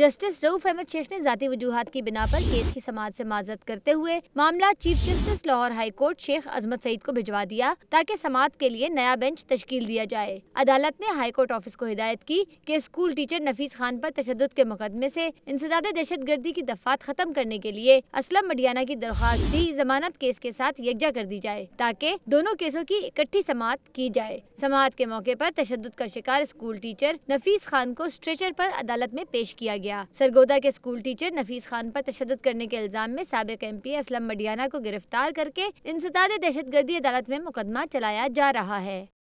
justice Rauf Ahmad Sheikh ने जाती वजूहत की बिना पर केस की समाज से माजत करते हुए मामला chief justice Lahore high court Sheikh Azmat Saeed को भिजवा दिया ताकि समाज के लिए नया बेंच तश्कील दिया जाए अदालत ने हाई कोर्ट ऑफिस को हिदायत की कि स्कूल टीचर नफीस खान पर तशद के मुकदमे से इंसदाद दहशत गर्दी की दफात खत्म करने के लिए असलम मडियाना की दरख्वास्त भी जमानत केस के साथ यकजा कर दी जाए ताकि दोनों केसों की इकट्ठी समात की जाए समात के मौके आरोप तशद का शिकार स्कूल टीचर नफीस खान को स्ट्रेचर आरोप अदालत में पेश किया किया गया सरगोदा के स्कूल टीचर नफीस खान पर तशद करने के इल्जाम में सबक एम पी असलम मडियाना को गिरफ्तार करके इंसदाद दहशत गर्दी अदालत में मुकदमा चलाया जा रहा है